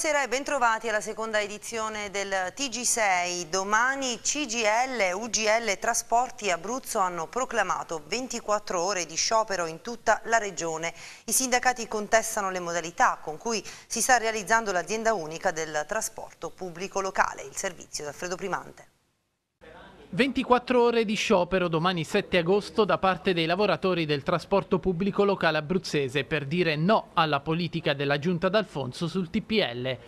Buonasera e bentrovati alla seconda edizione del TG6. Domani CGL, e UGL Trasporti Abruzzo hanno proclamato 24 ore di sciopero in tutta la regione. I sindacati contestano le modalità con cui si sta realizzando l'azienda unica del trasporto pubblico locale. Il servizio da Alfredo Primante. 24 ore di sciopero domani 7 agosto da parte dei lavoratori del trasporto pubblico locale abruzzese per dire no alla politica della giunta d'Alfonso sul TPL.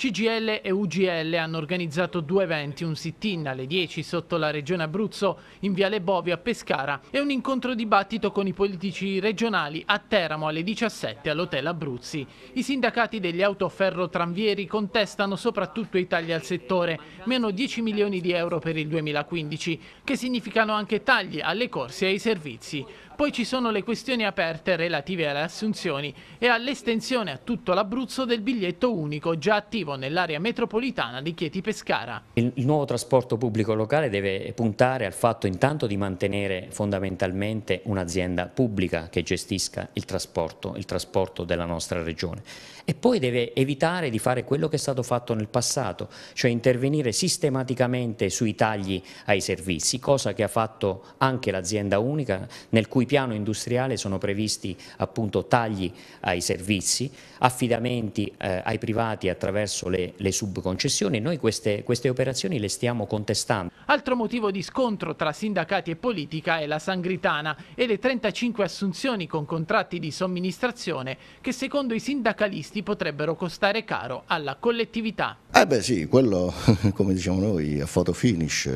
CGL e UGL hanno organizzato due eventi, un sit-in alle 10 sotto la regione Abruzzo in Viale Bovi a Pescara e un incontro dibattito con i politici regionali a Teramo alle 17 all'Hotel Abruzzi. I sindacati degli autoferro tranvieri contestano soprattutto i tagli al settore, meno 10 milioni di euro per il 2015, che significano anche tagli alle corse e ai servizi. Poi ci sono le questioni aperte relative alle assunzioni e all'estensione a tutto l'Abruzzo del biglietto unico già attivo arrivo nell'area metropolitana di Chieti Pescara. Il, il nuovo trasporto pubblico locale deve puntare al fatto intanto di mantenere fondamentalmente un'azienda pubblica che gestisca il trasporto, il trasporto della nostra regione e poi deve evitare di fare quello che è stato fatto nel passato, cioè intervenire sistematicamente sui tagli ai servizi, cosa che ha fatto anche l'azienda unica nel cui piano industriale sono previsti appunto tagli ai servizi, affidamenti eh, ai privati attraverso le, le subconcessioni. Noi queste, queste operazioni le stiamo contestando. Altro motivo di scontro tra sindacati e politica è la Sangritana e le 35 assunzioni con contratti di somministrazione che secondo i sindacalisti eventi potrebbero costare caro alla collettività. Eh beh sì, quello come diciamo noi a photo finish,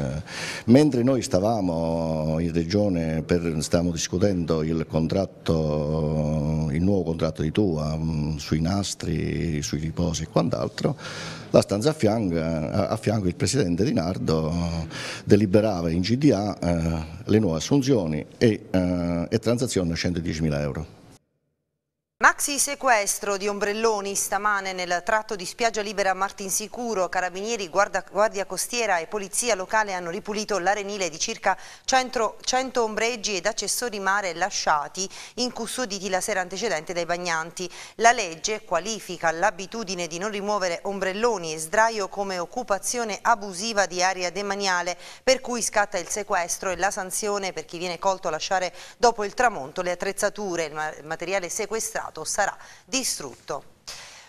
mentre noi stavamo in regione, per, stavamo discutendo il contratto, il nuovo contratto di Tua mm, sui nastri, sui riposi e quant'altro, la stanza a fianco, a fianco, il presidente Di Nardo eh, deliberava in GDA eh, le nuove assunzioni e, eh, e transazioni a 110.000 euro. Maxi sequestro di ombrelloni stamane nel tratto di spiaggia libera Martinsicuro. Carabinieri, guarda, guardia costiera e polizia locale hanno ripulito l'arenile di circa 100, 100 ombreggi ed accessori mare lasciati incustoditi la sera antecedente dai bagnanti. La legge qualifica l'abitudine di non rimuovere ombrelloni e sdraio come occupazione abusiva di area demaniale per cui scatta il sequestro e la sanzione per chi viene colto a lasciare dopo il tramonto le attrezzature, il materiale sequestrato utilizzato, sarà distrutto.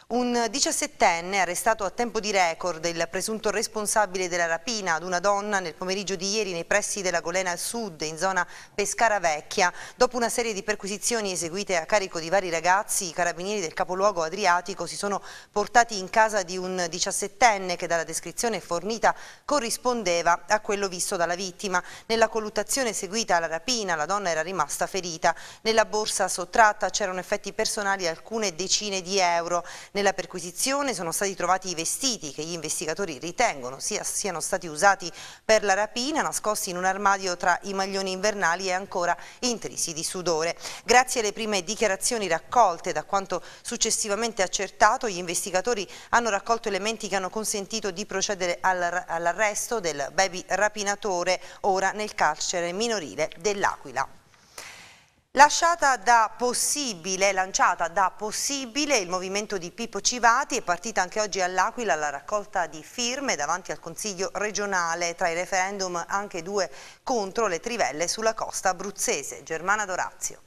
Un diciassettenne arrestato a tempo di record, il presunto responsabile della rapina ad una donna nel pomeriggio di ieri nei pressi della Golena al Sud in zona Pescara Vecchia. Dopo una serie di perquisizioni eseguite a carico di vari ragazzi, i carabinieri del capoluogo adriatico si sono portati in casa di un diciassettenne che dalla descrizione fornita corrispondeva a quello visto dalla vittima. Nella colluttazione seguita alla rapina la donna era rimasta ferita. Nella borsa sottratta c'erano effetti personali alcune decine di euro. Nella perquisizione sono stati trovati i vestiti che gli investigatori ritengono sia, siano stati usati per la rapina, nascosti in un armadio tra i maglioni invernali e ancora intrisi di sudore. Grazie alle prime dichiarazioni raccolte da quanto successivamente accertato, gli investigatori hanno raccolto elementi che hanno consentito di procedere all'arresto del baby rapinatore ora nel carcere minorile dell'Aquila. Lasciata da possibile, lanciata da possibile, il movimento di Pippo Civati è partita anche oggi all'Aquila la raccolta di firme davanti al Consiglio regionale, tra i referendum anche due contro le trivelle sulla costa abruzzese. Germana Dorazio.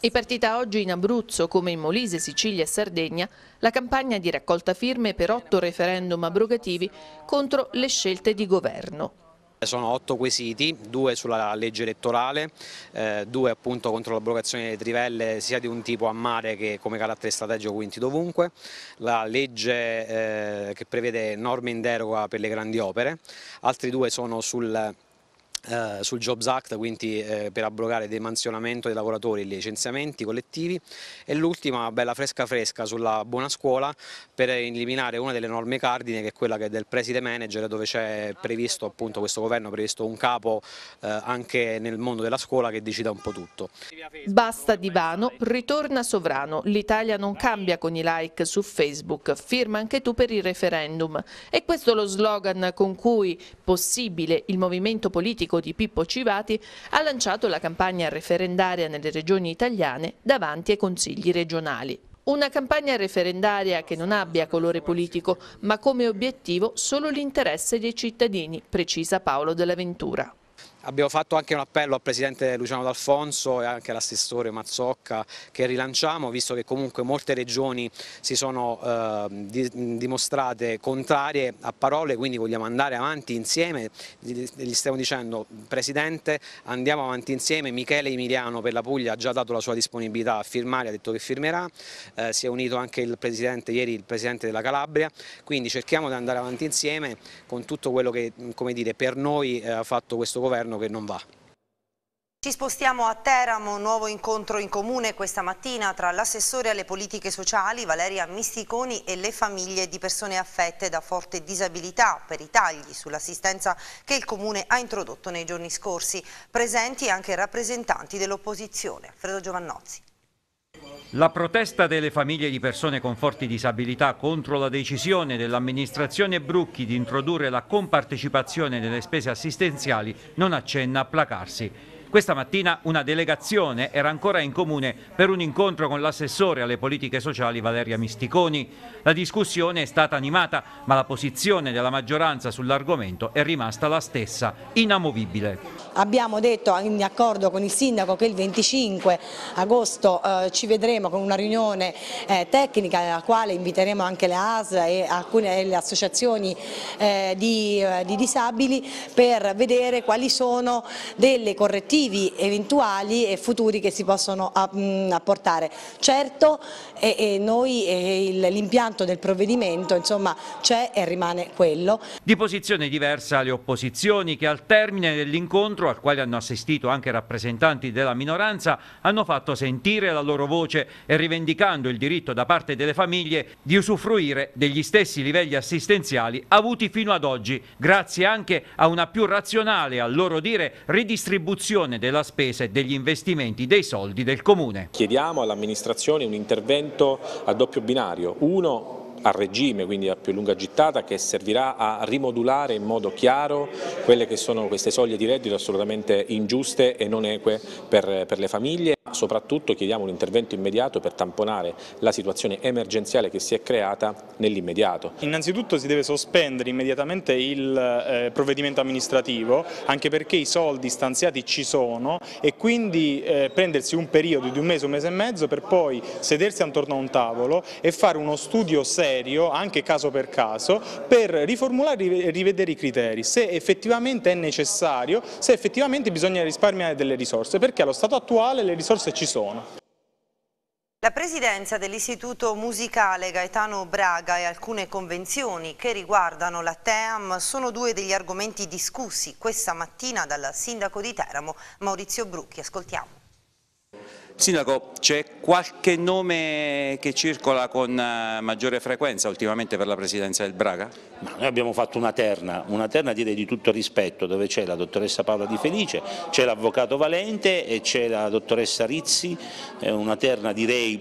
È partita oggi in Abruzzo, come in Molise, Sicilia e Sardegna, la campagna di raccolta firme per otto referendum abrogativi contro le scelte di governo. Eh, sono otto quesiti, due sulla legge elettorale, eh, due appunto contro l'abrogazione delle trivelle sia di un tipo a mare che come carattere strategico quindi dovunque, la legge eh, che prevede norme in deroga per le grandi opere, altri due sono sul eh, sul Jobs Act, quindi uh, per abrogare demansionamento dei lavoratori e licenziamenti collettivi e l'ultima bella fresca fresca sulla buona scuola per eliminare una delle norme cardine che è quella che è del preside manager dove c'è previsto appunto questo governo ha previsto un capo uh, anche nel mondo della scuola che decida un po' tutto. Basta divano, ritorna sovrano, l'Italia non cambia con i like su Facebook, firma anche tu per il referendum e questo è lo slogan con cui possibile il movimento politico politico di Pippo Civati ha lanciato la campagna referendaria nelle regioni italiane davanti ai consigli regionali. Una campagna referendaria che non abbia colore politico, ma come obiettivo solo l'interesse dei cittadini, precisa Paolo della Ventura. Abbiamo fatto anche un appello al Presidente Luciano D'Alfonso e anche all'assessore Mazzocca che rilanciamo, visto che comunque molte regioni si sono eh, dimostrate contrarie a parole, quindi vogliamo andare avanti insieme. Gli stiamo dicendo, Presidente, andiamo avanti insieme. Michele Emiliano per la Puglia ha già dato la sua disponibilità a firmare, ha detto che firmerà. Eh, si è unito anche il Presidente, ieri il Presidente della Calabria, quindi cerchiamo di andare avanti insieme con tutto quello che dire, per noi eh, ha fatto questo governo governo che non va. Ci spostiamo a Teramo, nuovo incontro in comune questa mattina tra l'assessore alle politiche sociali Valeria Misticoni e le famiglie di persone affette da forte disabilità per i tagli sull'assistenza che il comune ha introdotto nei giorni scorsi. Presenti anche rappresentanti dell'opposizione. Alfredo Giovannozzi. La protesta delle famiglie di persone con forti disabilità contro la decisione dell'amministrazione Brucchi di introdurre la compartecipazione delle spese assistenziali non accenna a placarsi. Questa mattina una delegazione era ancora in comune per un incontro con l'assessore alle politiche sociali Valeria Misticoni. La discussione è stata animata, ma la posizione della maggioranza sull'argomento è rimasta la stessa, inamovibile. Abbiamo detto in accordo con il sindaco che il 25 agosto eh, ci vedremo con una riunione eh, tecnica nella quale inviteremo anche le ASL e alcune le associazioni eh, di, eh, di disabili per vedere quali sono delle correttive motivi eventuali e futuri che si possono ah, mm, apportare. Certo e, noi l'impianto del provvedimento c'è e rimane quello. Di posizione diversa le opposizioni che al termine dell'incontro al quale hanno assistito anche rappresentanti della minoranza hanno fatto sentire la loro voce e rivendicando il diritto da parte delle famiglie di usufruire degli stessi livelli assistenziali avuti fino ad oggi grazie anche a una più razionale a loro dire ridistribuzione riduzione della spesa e degli investimenti dei soldi del Comune. Chiediamo all'amministrazione un intervento a doppio binario, uno a regime, quindi a più lunga gittata, che servirà a rimodulare in modo chiaro quelle che sono queste soglie di reddito assolutamente ingiuste e non eque per, per le famiglie. Soprattutto chiediamo un intervento immediato per tamponare la situazione emergenziale che si è creata nell'immediato. Innanzitutto si deve sospendere immediatamente il eh, provvedimento amministrativo, anche perché i soldi stanziati ci sono e quindi eh, prendersi un periodo di un mese, un mese e mezzo per poi sedersi attorno a un tavolo e fare uno studio serio, anche caso per caso, per riformulare e rivedere i criteri, se effettivamente è necessario, se effettivamente bisogna risparmiare delle risorse, perché allo stato attuale le risorse risorse ci sono. La presidenza dell'Istituto Musicale Gaetano Braga e alcune convenzioni che riguardano la TEAM sono due degli argomenti discussi questa mattina dal sindaco di Teramo Maurizio Brucchi. Ascoltiamo. Sindaco, c'è qualche nome che circola con eh, maggiore frequenza ultimamente per la presidenza del Braga? No, noi abbiamo fatto una terna, una terna direi di tutto rispetto, dove c'è la dottoressa Paola Di Felice, c'è l'avvocato Valente e c'è la dottoressa Rizzi, una terna direi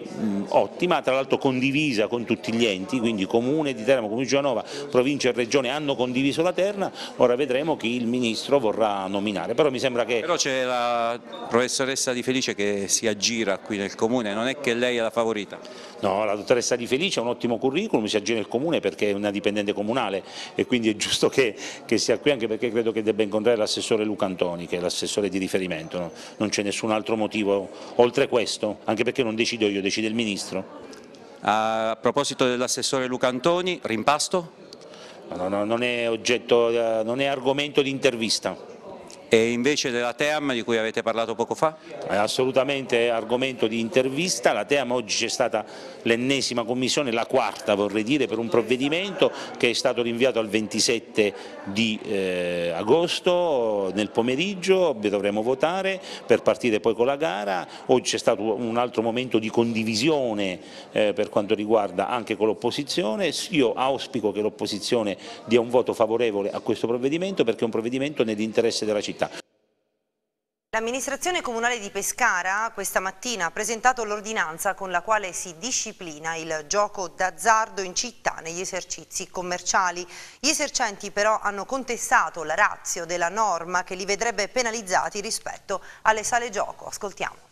ottima, tra l'altro condivisa con tutti gli enti, quindi Comune di Teramo, Comune di Giovanova, Provincia e Regione hanno condiviso la terna, ora vedremo chi il Ministro vorrà nominare, però mi sembra che... Però c'è la professoressa Di Felice che si aggiunge gira qui nel comune, non è che lei è la favorita? No, la dottoressa Di Felice ha un ottimo curriculum, si aggira nel comune perché è una dipendente comunale e quindi è giusto che, che sia qui anche perché credo che debba incontrare l'assessore Luca Antoni che è l'assessore di riferimento, no? non c'è nessun altro motivo oltre questo, anche perché non decido io, decide il Ministro. A proposito dell'assessore Luca Antoni, rimpasto? No, no, non, è oggetto, eh, non è argomento di intervista. E invece della TEAM di cui avete parlato poco fa? È assolutamente argomento di intervista, la TEAM oggi c'è stata l'ennesima commissione, la quarta vorrei dire, per un provvedimento che è stato rinviato al 27 di eh, agosto nel pomeriggio, dovremo votare per partire poi con la gara, oggi c'è stato un altro momento di condivisione eh, per quanto riguarda anche con l'opposizione, io auspico che l'opposizione dia un voto favorevole a questo provvedimento perché è un provvedimento nell'interesse della città. L'amministrazione comunale di Pescara questa mattina ha presentato l'ordinanza con la quale si disciplina il gioco d'azzardo in città negli esercizi commerciali. Gli esercenti però hanno contestato la razio della norma che li vedrebbe penalizzati rispetto alle sale gioco. Ascoltiamo.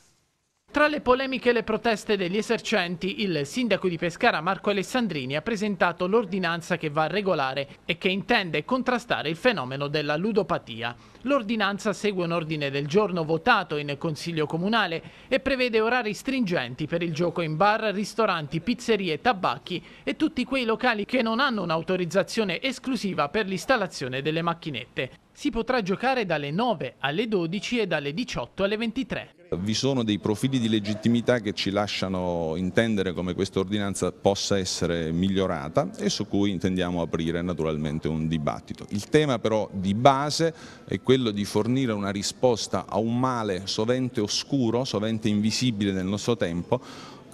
Tra le polemiche e le proteste degli esercenti, il sindaco di Pescara Marco Alessandrini ha presentato l'ordinanza che va a regolare e che intende contrastare il fenomeno della ludopatia. L'ordinanza segue un ordine del giorno votato in Consiglio Comunale e prevede orari stringenti per il gioco in bar, ristoranti, pizzerie, tabacchi e tutti quei locali che non hanno un'autorizzazione esclusiva per l'installazione delle macchinette. Si potrà giocare dalle 9 alle 12 e dalle 18 alle 23. Vi sono dei profili di legittimità che ci lasciano intendere come questa ordinanza possa essere migliorata e su cui intendiamo aprire naturalmente un dibattito. Il tema però di base è quello di fornire una risposta a un male sovente oscuro, sovente invisibile nel nostro tempo,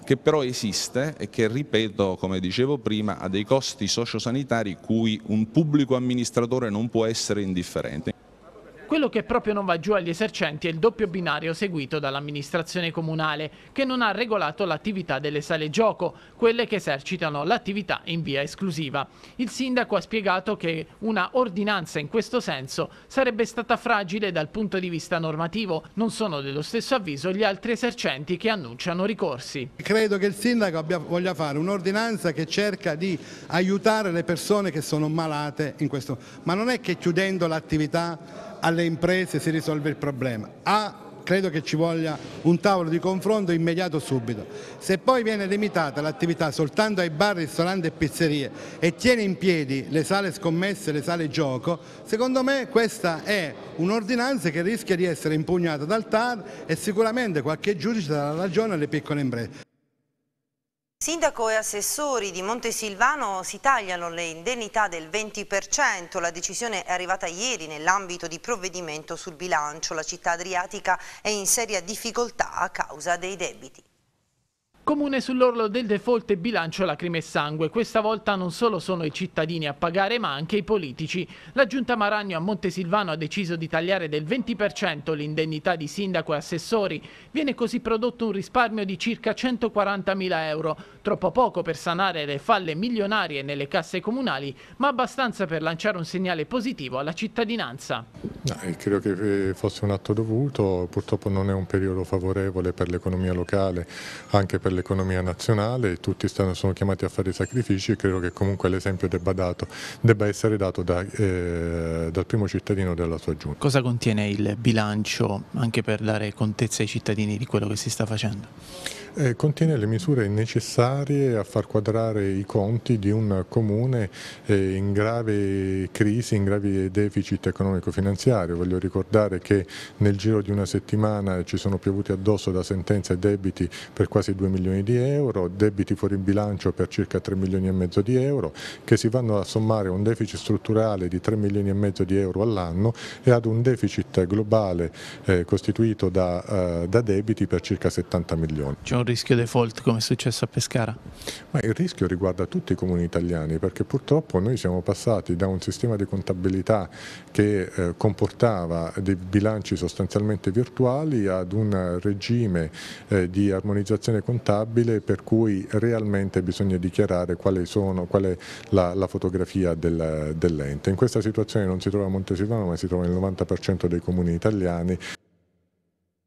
che però esiste e che, ripeto, come dicevo prima, ha dei costi sociosanitari cui un pubblico amministratore non può essere indifferente. Quello che proprio non va giù agli esercenti è il doppio binario seguito dall'amministrazione comunale, che non ha regolato l'attività delle sale gioco, quelle che esercitano l'attività in via esclusiva. Il sindaco ha spiegato che una ordinanza in questo senso sarebbe stata fragile dal punto di vista normativo. Non sono dello stesso avviso gli altri esercenti che annunciano ricorsi. Credo che il sindaco abbia, voglia fare un'ordinanza che cerca di aiutare le persone che sono malate in questo. Ma non è che chiudendo l'attività alle imprese si risolve il problema. A credo che ci voglia un tavolo di confronto immediato subito. Se poi viene limitata l'attività soltanto ai bar, ristoranti e pizzerie e tiene in piedi le sale scommesse, le sale gioco, secondo me questa è un'ordinanza che rischia di essere impugnata dal TAR e sicuramente qualche giudice darà ragione alle piccole imprese. Sindaco e assessori di Montesilvano si tagliano le indennità del 20%. La decisione è arrivata ieri nell'ambito di provvedimento sul bilancio. La città adriatica è in seria difficoltà a causa dei debiti. Comune sull'orlo del default e bilancio lacrime e sangue. Questa volta non solo sono i cittadini a pagare ma anche i politici. La giunta Maragno a Montesilvano ha deciso di tagliare del 20% l'indennità di sindaco e assessori. Viene così prodotto un risparmio di circa 140.000 euro. Troppo poco per sanare le falle milionarie nelle casse comunali ma abbastanza per lanciare un segnale positivo alla cittadinanza. No, eh, credo che eh, fosse un atto dovuto. Purtroppo non è un periodo favorevole per l'economia locale anche per dell'economia nazionale e tutti stanno, sono chiamati a fare sacrifici e credo che comunque l'esempio debba, debba essere dato da, eh, dal primo cittadino della sua giunta. Cosa contiene il bilancio anche per dare contezza ai cittadini di quello che si sta facendo? eh, contiene le misure necessarie a far quadrare i conti di un comune eh, in grave crisi, in grave deficit economico-finanziario. Voglio ricordare che nel giro di una settimana ci sono piovuti addosso da sentenze debiti per quasi 2 milioni di euro, debiti fuori bilancio per circa 3 milioni e mezzo di euro, che si vanno a sommare a un deficit strutturale di 3 milioni e mezzo di euro all'anno e ad un deficit globale eh, costituito da, eh, da debiti per circa 70 milioni rischio default come è successo a Pescara? Ma il rischio riguarda tutti i comuni italiani perché purtroppo noi siamo passati da un sistema di contabilità che eh, comportava dei bilanci sostanzialmente virtuali ad un regime eh, di armonizzazione contabile per cui realmente bisogna dichiarare quale, sono, qual è la, la fotografia del, dell'ente. In questa situazione non si trova a Montesivano ma si trova nel 90% dei comuni italiani.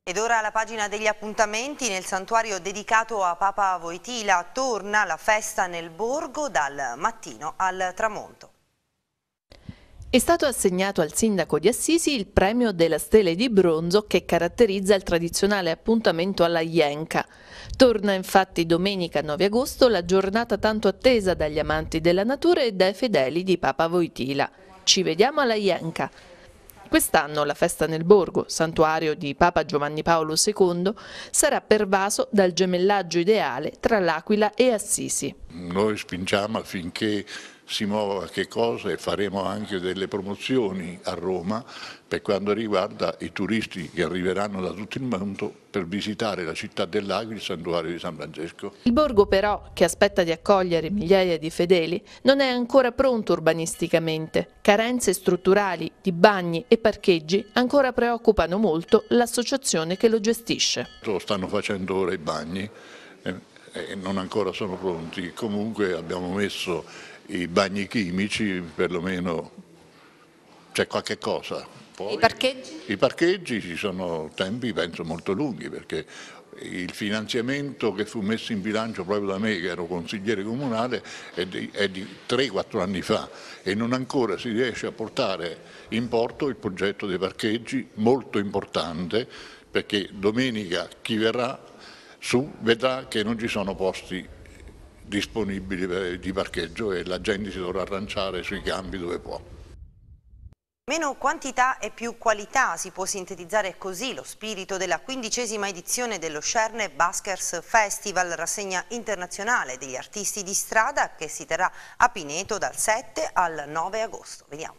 Ed ora la pagina degli appuntamenti nel santuario dedicato a Papa Voitila torna la festa nel borgo dal mattino al tramonto. È stato assegnato al sindaco di Assisi il premio della Stele di Bronzo che caratterizza il tradizionale appuntamento alla Ienca. Torna infatti domenica 9 agosto la giornata tanto attesa dagli amanti della natura e dai fedeli di Papa Voitila. Ci vediamo alla Ienca. Quest'anno la festa nel borgo, santuario di Papa Giovanni Paolo II, sarà pervaso dal gemellaggio ideale tra l'Aquila e Assisi. Noi spingiamo affinché si muova che cosa e faremo anche delle promozioni a Roma per quanto riguarda i turisti che arriveranno da tutto il mondo per visitare la città dell'Aquila e il santuario di San Francesco. Il borgo però, che aspetta di accogliere migliaia di fedeli, non è ancora pronto urbanisticamente. Carenze strutturali di bagni e parcheggi ancora preoccupano molto l'associazione che lo gestisce. Lo stanno facendo ora i bagni eh, e non ancora sono pronti. Comunque abbiamo messo i bagni chimici, perlomeno c'è qualche cosa. Poi, I parcheggi? I parcheggi ci sono tempi penso molto lunghi perché il finanziamento che fu messo in bilancio proprio da me, che ero consigliere comunale, è di, di 3-4 anni fa e non ancora si riesce a portare in porto il progetto dei parcheggi, molto importante, perché domenica chi verrà su vedrà che non ci sono posti disponibili di parcheggio e la gente si dovrà arranciare sui campi dove può. Meno quantità e più qualità si può sintetizzare così lo spirito della quindicesima edizione dello Scerne Baskers Festival, rassegna internazionale degli artisti di strada che si terrà a Pineto dal 7 al 9 agosto. Vediamo.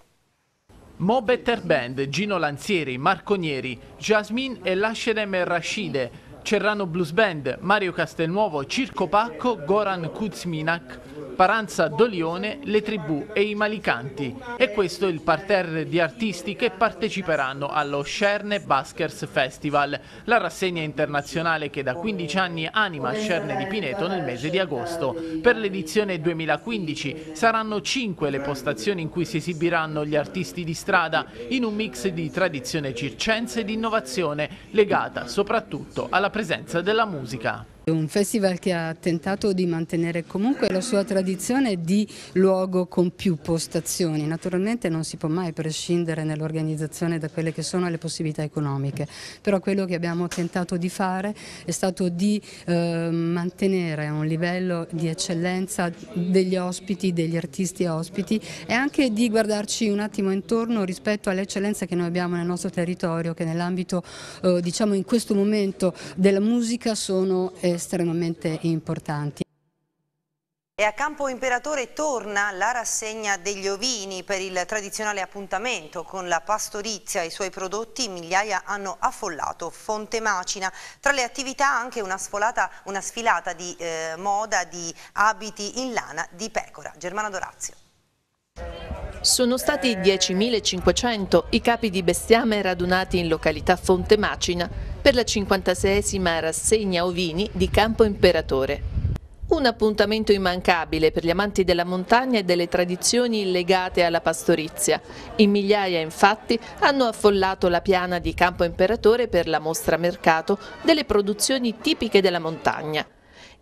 Mo Better Band, Gino Lanzieri, Marconieri, Jasmine e Lascerem Rashide Cerrano Blues Band, Mario Castelnuovo, Circo Pacco, Goran Kuzminak, Paranza Dolione, le tribù e i malicanti. E questo è il parterre di artisti che parteciperanno allo Scerne Baskers Festival, la rassegna internazionale che da 15 anni anima Scerne di Pineto nel mese di agosto. Per l'edizione 2015 saranno 5 le postazioni in cui si esibiranno gli artisti di strada in un mix di tradizione circense e di innovazione legata soprattutto alla presenza della musica. Un festival che ha tentato di mantenere comunque la sua tradizione di luogo con più postazioni. Naturalmente non si può mai prescindere nell'organizzazione da quelle che sono le possibilità economiche, però quello che abbiamo tentato di fare è stato di eh, mantenere un livello di eccellenza degli ospiti, degli artisti ospiti e anche di guardarci un attimo intorno rispetto all'eccellenza che noi abbiamo nel nostro territorio, che nell'ambito, eh, diciamo in questo momento della musica sono eh, estremamente importanti. E a Campo Imperatore torna la rassegna degli ovini per il tradizionale appuntamento con la pastorizia e i suoi prodotti migliaia hanno affollato Fonte Macina. Tra le attività anche una, sfolata, una sfilata di eh, moda di abiti in lana di pecora. Germana Dorazio. Sono stati 10.500 i capi di bestiame radunati in località Fonte Macina per la 56esima rassegna Ovini di Campo Imperatore. Un appuntamento immancabile per gli amanti della montagna e delle tradizioni legate alla pastorizia. In migliaia infatti hanno affollato la piana di Campo Imperatore per la mostra mercato delle produzioni tipiche della montagna.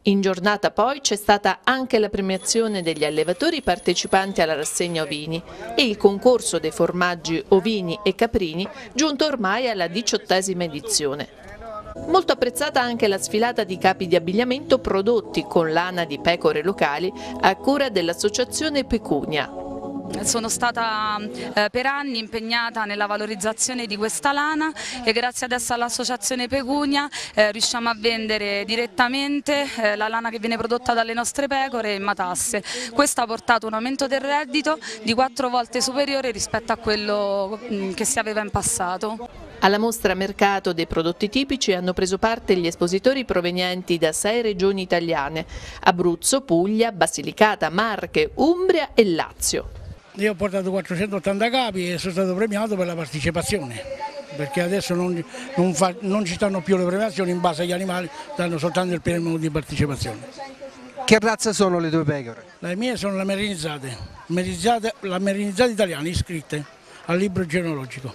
In giornata poi c'è stata anche la premiazione degli allevatori partecipanti alla rassegna ovini e il concorso dei formaggi ovini e caprini giunto ormai alla diciottesima edizione. Molto apprezzata anche la sfilata di capi di abbigliamento prodotti con lana di pecore locali a cura dell'associazione Pecunia sono stata eh, per anni impegnata nella valorizzazione di questa lana e grazie adesso all'associazione Pecunia eh, riusciamo a vendere direttamente eh, la lana che viene prodotta dalle nostre pecore in matasse. Questo ha portato un aumento del reddito di quattro volte superiore rispetto a quello mh, mm, che si aveva in passato. Alla mostra mercato dei prodotti tipici hanno preso parte gli espositori provenienti da sei regioni italiane, Abruzzo, Puglia, Basilicata, Marche, Umbria e Lazio. Io ho portato 480 capi e sono stato premiato per la partecipazione, perché adesso non, non, fa, non ci stanno più le premiazioni in base agli animali, danno soltanto il premio di partecipazione. Che razza sono le tue pecore? Le mie sono le lamerinizate, la lamerinizate italiana iscritte al libro genealogico.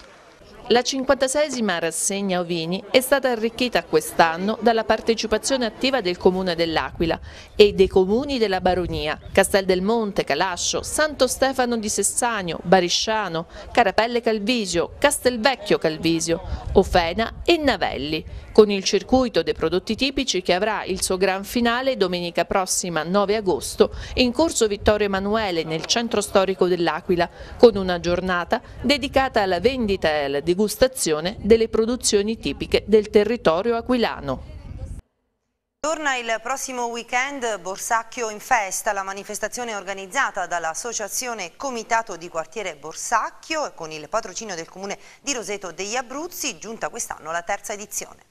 La 56esima rassegna Ovini è stata arricchita quest'anno dalla partecipazione attiva del Comune dell'Aquila e dei comuni della Baronia, Castel del Monte, Calascio, Santo Stefano di Sessanio, Barisciano, Carapelle Calvisio, Castelvecchio Calvisio, Ofena e Navelli, con il circuito dei prodotti tipici che avrà il suo gran finale domenica prossima 9 agosto in corso Vittorio Emanuele nel centro storico dell'Aquila con una giornata dedicata alla vendita e alla degustazione delle produzioni tipiche del territorio aquilano. Torna il prossimo weekend Borsacchio in festa, la manifestazione organizzata dall'associazione Comitato di Quartiere Borsacchio con il patrocinio del comune di Roseto degli Abruzzi, giunta quest'anno la terza edizione.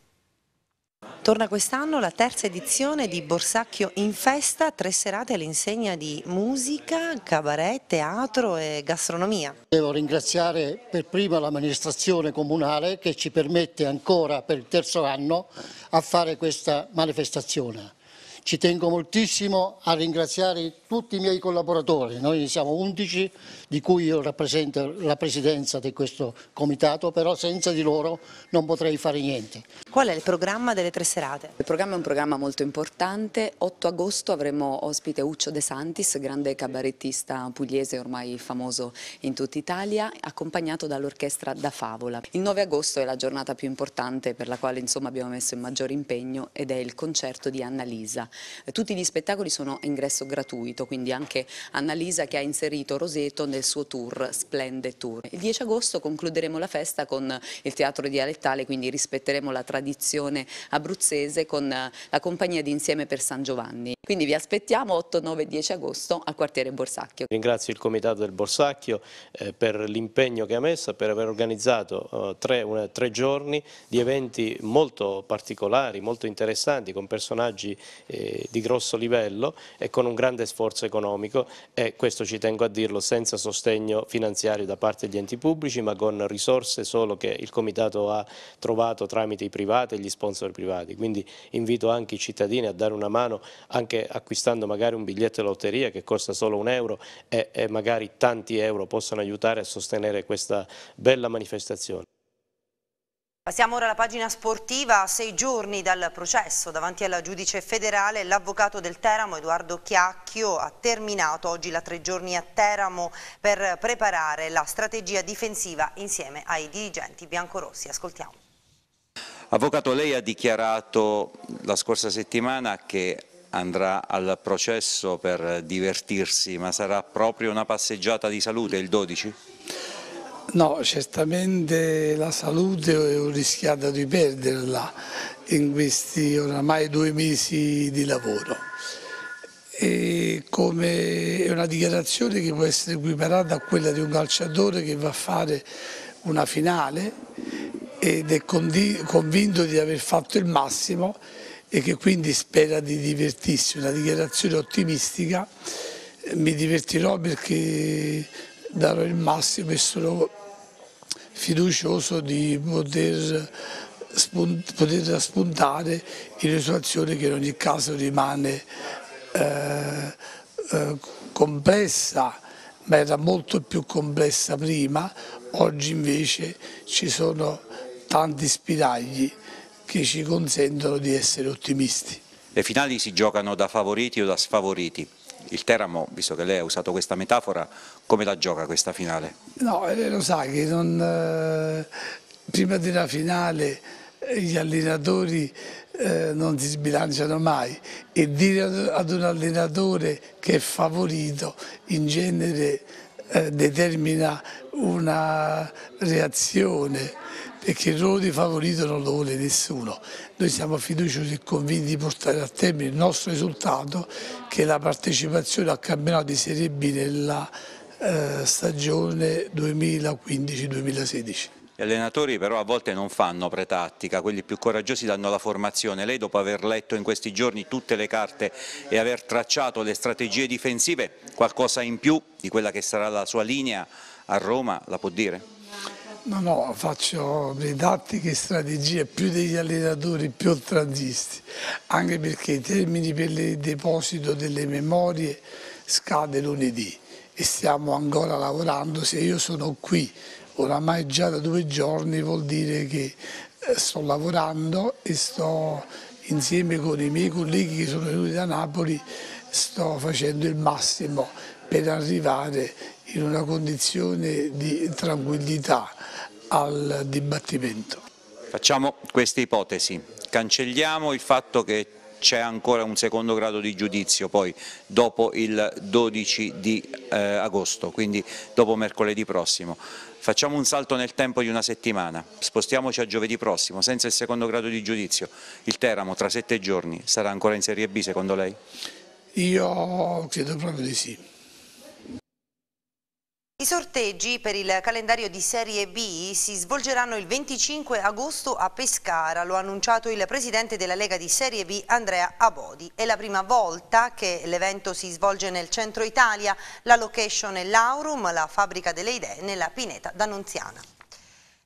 Torna quest'anno la terza edizione di Borsacchio in festa, tre serate all'insegna di musica, cabaret, teatro e gastronomia. Devo ringraziare per prima l'amministrazione comunale che ci permette ancora per il terzo anno a fare questa manifestazione. Ci tengo moltissimo a ringraziare tutti i miei collaboratori, noi siamo 11 di cui io rappresento la presidenza di questo comitato, però senza di loro non potrei fare niente. Qual è il programma delle tre serate? Il programma è un programma molto importante, 8 agosto avremo ospite Uccio De Santis, grande cabarettista pugliese ormai famoso in tutta Italia, accompagnato dall'orchestra Da Favola. Il 9 agosto è la giornata più importante per la quale insomma, abbiamo messo il maggior impegno ed è il concerto di Anna Lisa. Tutti gli spettacoli sono a ingresso gratuito Roseto, quindi anche Annalisa che ha inserito Roseto nel suo tour Splende Tour. Il 10 agosto concluderemo la festa con il teatro dialettale, quindi rispetteremo la tradizione abruzzese con la compagnia di Insieme per San Giovanni. Quindi vi aspettiamo 8, 9 e 10 agosto al quartiere Borsacchio. Ringrazio il Comitato del Borsacchio eh, per l'impegno che ha messo, per aver organizzato eh, tre, una, tre, giorni di eventi molto particolari, molto interessanti, con personaggi eh, di grosso livello e con un grande sforzo economico e questo ci tengo a dirlo senza sostegno finanziario da parte degli enti pubblici ma con risorse solo che il Comitato ha trovato tramite i privati e gli sponsor privati. Quindi invito anche i cittadini a dare una mano anche anche acquistando magari un biglietto di lotteria che costa solo un euro e, e magari tanti euro possano aiutare a sostenere questa bella manifestazione. Passiamo ora alla pagina sportiva, sei giorni dal processo davanti alla giudice federale l'avvocato del Teramo Edoardo Chiacchio ha terminato oggi la tre giorni a Teramo per preparare la strategia difensiva insieme ai dirigenti biancorossi. Ascoltiamo. Avvocato, lei ha dichiarato la scorsa settimana che andrà al processo per divertirsi, ma sarà proprio una passeggiata di salute il 12? No, certamente la salute ho rischiato di perderla in questi oramai due mesi di lavoro. E come è una dichiarazione che può essere equiparata a quella di un calciatore che va a fare una finale ed è convinto di aver fatto il massimo e che quindi spera di divertirsi, una dichiarazione ottimistica, eh, mi divertirò perché darò il massimo e sono fiducioso di poter, spunt poter spuntare in una situazione che in ogni caso rimane eh, eh, complessa, ma era molto più complessa prima, oggi invece ci sono tanti spiragli che ci consentono di essere ottimisti. Le finali si giocano da favoriti o da sfavoriti? Il Teramo, visto che lei ha usato questa metafora, come la gioca questa finale? No, eh, lo sa che non, eh, prima della finale eh, gli allenatori eh, non si sbilanciano mai e dire ad un allenatore che è favorito in genere eh, determina una reazione perché il ruolo di favorito non lo vuole nessuno. Noi siamo fiduciosi e convinti di portare a termine il nostro risultato che è la partecipazione al campionato di Serie B nella eh, stagione 2015-2016. Gli allenatori però a volte non fanno pretattica, quelli più coraggiosi danno la formazione. Lei dopo aver letto in questi giorni tutte le carte e aver tracciato le strategie difensive, qualcosa in più di quella che sarà la sua linea a Roma la può dire? No, no, faccio didattiche, strategie più degli allenatori, più oltraggisti, anche perché i termini per il deposito delle memorie scade lunedì e stiamo ancora lavorando. Se io sono qui oramai già da due giorni vuol dire che eh, sto lavorando e sto insieme con i miei colleghi che sono venuti da Napoli sto facendo il massimo per arrivare in una condizione di tranquillità al dibattimento. Facciamo questa ipotesi, cancelliamo il fatto che c'è ancora un secondo grado di giudizio poi dopo il 12 di eh, agosto, quindi dopo mercoledì prossimo. Facciamo un salto nel tempo di una settimana, spostiamoci a giovedì prossimo, senza il secondo grado di giudizio. Il Teramo tra sette giorni sarà ancora in Serie B secondo lei? Io credo proprio di sì. I sorteggi per il calendario di Serie B si svolgeranno il 25 agosto a Pescara, lo ha annunciato il presidente della Lega di Serie B Andrea Abodi. È la prima volta che l'evento si svolge nel centro Italia, la location è l'Aurum, la fabbrica delle idee nella Pineta d'Annunziana.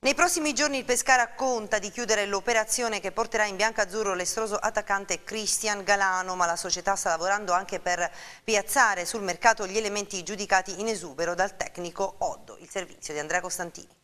Nei prossimi giorni il Pescara conta di chiudere l'operazione che porterà in bianco-azzurro l'estroso attaccante Cristian Galano, ma la società sta lavorando anche per piazzare sul mercato gli elementi giudicati in esubero dal tecnico Oddo, il servizio di Andrea Costantini.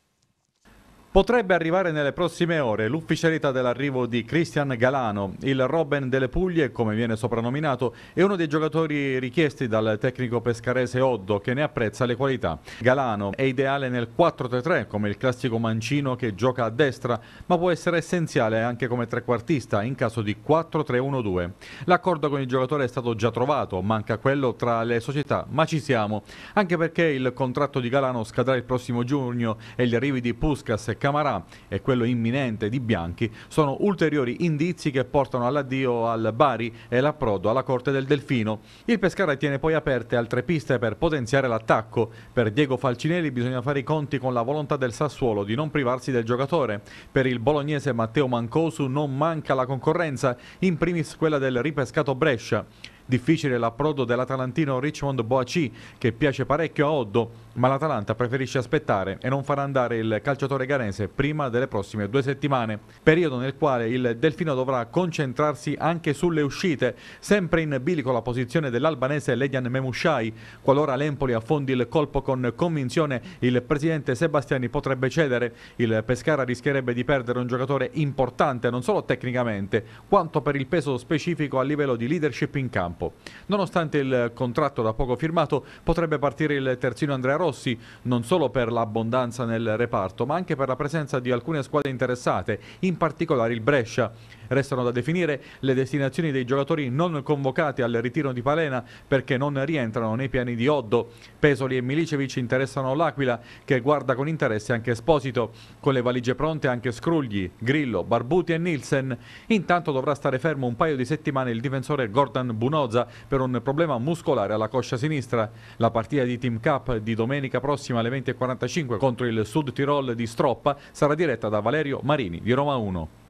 Potrebbe arrivare nelle prossime ore l'ufficialità dell'arrivo di Cristian Galano, il Robben delle Puglie, come viene soprannominato, è uno dei giocatori richiesti dal tecnico pescarese Oddo che ne apprezza le qualità. Galano è ideale nel 4-3-3 come il classico mancino che gioca a destra, ma può essere essenziale anche come trequartista in caso di 4-3-1-2. L'accordo con il giocatore è stato già trovato, manca quello tra le società, ma ci siamo, anche perché il contratto di Galano scadrà il prossimo giugno e gli arrivi di Puskas e Camarà e quello imminente di Bianchi sono ulteriori indizi che portano all'addio al Bari e l'approdo alla Corte del Delfino. Il Pescara tiene poi aperte altre piste per potenziare l'attacco. Per Diego Falcinelli bisogna fare i conti con la volontà del Sassuolo di non privarsi del giocatore. Per il bolognese Matteo Mancosu non manca la concorrenza, in primis quella del ripescato Brescia. Difficile l'approdo dell'Atalantino Richmond Boaci che piace parecchio a Oddo, ma l'Atalanta preferisce aspettare e non far andare il calciatore ganese prima delle prossime due settimane, periodo nel quale il Delfino dovrà concentrarsi anche sulle uscite, sempre in bilico la posizione dell'albanese Ledian Memushai. Qualora l'Empoli affondi il colpo con convinzione, il presidente Sebastiani potrebbe cedere. Il Pescara rischierebbe di perdere un giocatore importante non solo tecnicamente, quanto per il peso specifico a livello di leadership in campo campo. Nonostante il contratto da poco firmato, potrebbe partire il terzino Andrea Rossi, non solo per l'abbondanza nel reparto, ma anche per la presenza di alcune squadre interessate, in particolare il Brescia. Restano da definire le destinazioni dei giocatori non convocati al ritiro di Palena perché non rientrano nei piani di Oddo. Pesoli e Milicevic interessano l'Aquila che guarda con interesse anche Esposito. Con le valigie pronte anche Scrugli, Grillo, Barbuti e Nielsen. Intanto dovrà stare fermo un paio di settimane il difensore Gordon Bunozza per un problema muscolare alla coscia sinistra. La partita di Team Cup di domenica prossima alle 20.45 contro il Sud Tirol di Stroppa sarà diretta da Valerio Marini di Roma 1.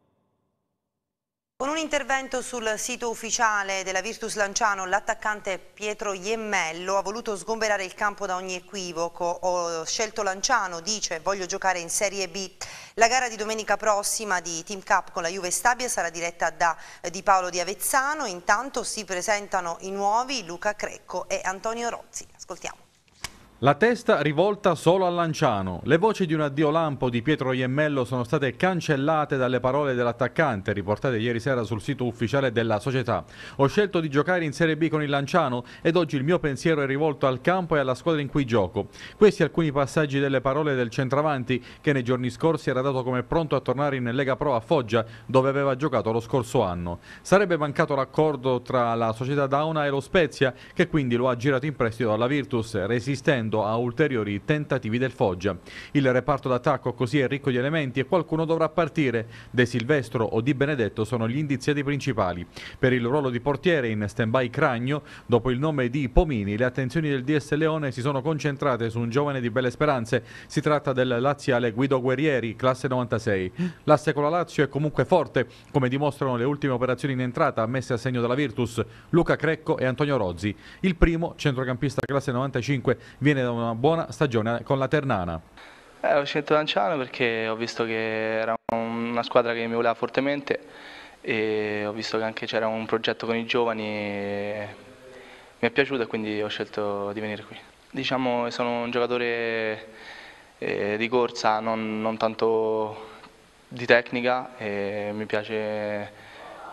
Con un intervento sul sito ufficiale della Virtus Lanciano, l'attaccante Pietro Iemmello ha voluto sgomberare il campo da ogni equivoco. Ho scelto Lanciano, dice, voglio giocare in Serie B. La gara di domenica prossima di Team Cup con la Juve Stabia sarà diretta da eh, Di Paolo Di Avezzano. Intanto si presentano i nuovi Luca Crecco e Antonio Rozzi. Ascoltiamo. La testa rivolta solo a Lanciano. Le voci di un addio lampo di Pietro Iemmello sono state cancellate dalle parole dell'attaccante riportate ieri sera sul sito ufficiale della società. Ho scelto di giocare in Serie B con il Lanciano ed oggi il mio pensiero è rivolto al campo e alla squadra in cui gioco. Questi alcuni passaggi delle parole del centravanti che nei giorni scorsi era dato come pronto a tornare in Lega Pro a Foggia dove aveva giocato lo scorso anno. Sarebbe mancato l'accordo tra la società Dauna e lo Spezia che quindi lo ha girato in prestito alla Virtus resistendo sfuggendo a ulteriori tentativi del Foggia. Il reparto d'attacco così è ricco di elementi e qualcuno dovrà partire. De Silvestro o Di Benedetto sono gli indiziati principali. Per il ruolo di portiere in stand-by Cragno, dopo il nome di Pomini, le attenzioni del DS Leone si sono concentrate su un giovane di belle speranze. Si tratta del laziale Guido Guerrieri, classe 96. L'asse con la Lazio è comunque forte, come dimostrano le ultime operazioni in entrata messe a segno dalla Virtus, Luca Crecco e Antonio Rozzi. Il primo, centrocampista classe 95, viene viene da una buona stagione con la Ternana. Eh, ho scelto Lanciano perché ho visto che era una squadra che mi voleva fortemente e ho visto che anche c'era un progetto con i giovani e mi è piaciuto e quindi ho scelto di venire qui. Diciamo che sono un giocatore eh, di corsa, non, non, tanto di tecnica e mi piace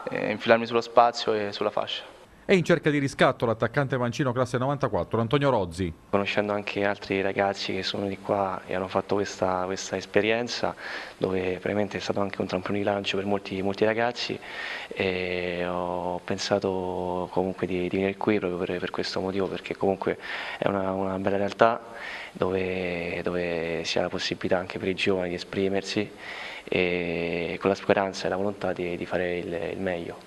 eh, infilarmi sullo spazio e sulla fascia e in cerca di riscatto l'attaccante mancino classe 94 Antonio Rozzi. Conoscendo anche altri ragazzi che sono di qua e hanno fatto questa, questa esperienza dove veramente è stato anche un trampolino di lancio per molti, molti ragazzi e ho pensato comunque di, di venire qui proprio per, per, questo motivo perché comunque è una, una bella realtà dove, dove si ha la possibilità anche per i giovani di esprimersi e con la speranza e la volontà di, di fare il, il meglio.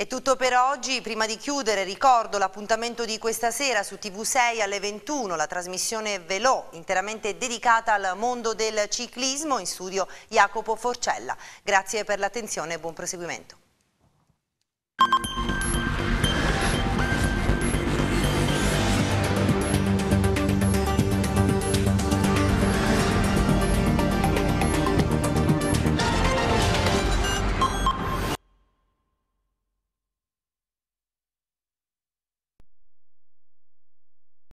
È tutto per oggi, prima di chiudere ricordo l'appuntamento di questa sera su TV6 alle 21, la trasmissione Velo, interamente dedicata al mondo del ciclismo, in studio Jacopo Forcella. Grazie per l'attenzione e buon proseguimento.